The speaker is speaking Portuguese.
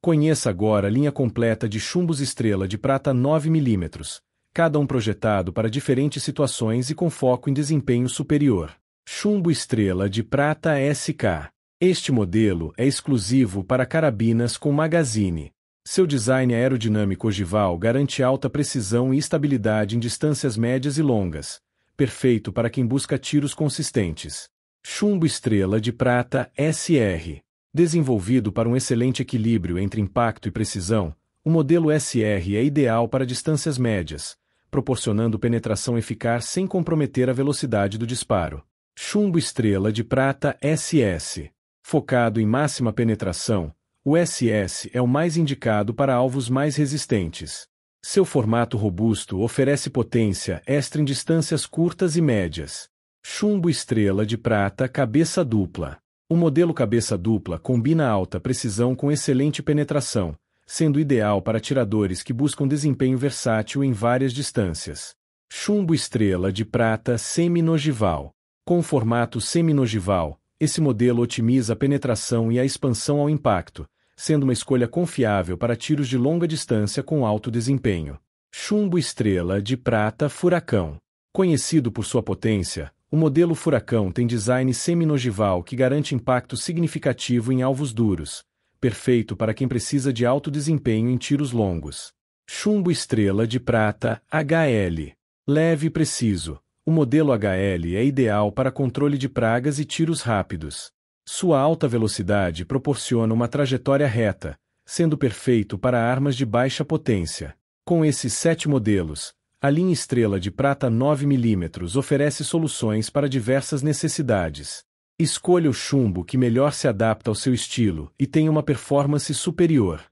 Conheça agora a linha completa de chumbos estrela de prata 9mm, cada um projetado para diferentes situações e com foco em desempenho superior. Chumbo estrela de prata SK. Este modelo é exclusivo para carabinas com magazine. Seu design aerodinâmico ogival garante alta precisão e estabilidade em distâncias médias e longas, perfeito para quem busca tiros consistentes. Chumbo estrela de prata SR. Desenvolvido para um excelente equilíbrio entre impacto e precisão, o modelo SR é ideal para distâncias médias, proporcionando penetração eficaz sem comprometer a velocidade do disparo. Chumbo Estrela de Prata SS. Focado em máxima penetração, o SS é o mais indicado para alvos mais resistentes. Seu formato robusto oferece potência extra em distâncias curtas e médias. Chumbo Estrela de Prata Cabeça Dupla. O modelo cabeça dupla combina alta precisão com excelente penetração, sendo ideal para atiradores que buscam desempenho versátil em várias distâncias. Chumbo estrela de prata seminogival. Com formato seminogival, esse modelo otimiza a penetração e a expansão ao impacto, sendo uma escolha confiável para tiros de longa distância com alto desempenho. Chumbo estrela de prata furacão. Conhecido por sua potência, o modelo Furacão tem design semi-nogival que garante impacto significativo em alvos duros, perfeito para quem precisa de alto desempenho em tiros longos. Chumbo Estrela de Prata HL. Leve e preciso. O modelo HL é ideal para controle de pragas e tiros rápidos. Sua alta velocidade proporciona uma trajetória reta, sendo perfeito para armas de baixa potência. Com esses sete modelos, a linha estrela de prata 9mm oferece soluções para diversas necessidades. Escolha o chumbo que melhor se adapta ao seu estilo e tem uma performance superior.